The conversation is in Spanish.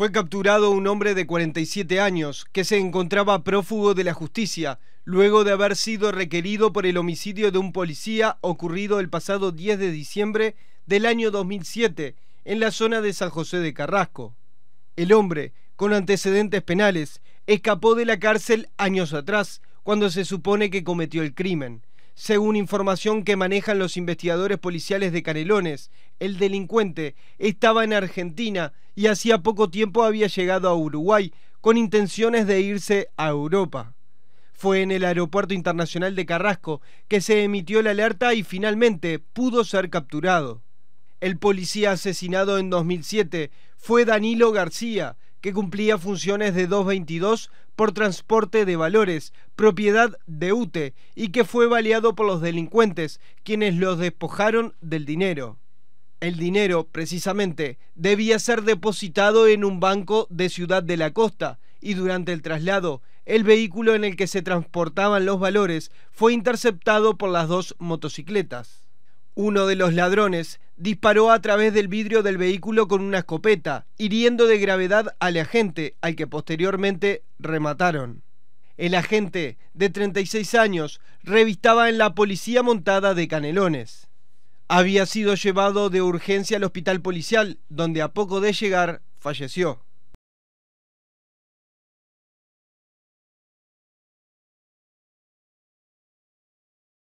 Fue capturado un hombre de 47 años que se encontraba prófugo de la justicia luego de haber sido requerido por el homicidio de un policía ocurrido el pasado 10 de diciembre del año 2007 en la zona de San José de Carrasco. El hombre, con antecedentes penales, escapó de la cárcel años atrás cuando se supone que cometió el crimen. Según información que manejan los investigadores policiales de Canelones, el delincuente estaba en Argentina y hacía poco tiempo había llegado a Uruguay con intenciones de irse a Europa. Fue en el Aeropuerto Internacional de Carrasco que se emitió la alerta y finalmente pudo ser capturado. El policía asesinado en 2007 fue Danilo García, que cumplía funciones de 222 por transporte de valores, propiedad de UTE, y que fue baleado por los delincuentes, quienes los despojaron del dinero. El dinero, precisamente, debía ser depositado en un banco de Ciudad de la Costa, y durante el traslado, el vehículo en el que se transportaban los valores fue interceptado por las dos motocicletas. Uno de los ladrones disparó a través del vidrio del vehículo con una escopeta, hiriendo de gravedad al agente, al que posteriormente remataron. El agente, de 36 años, revistaba en la policía montada de Canelones. Había sido llevado de urgencia al hospital policial, donde a poco de llegar falleció.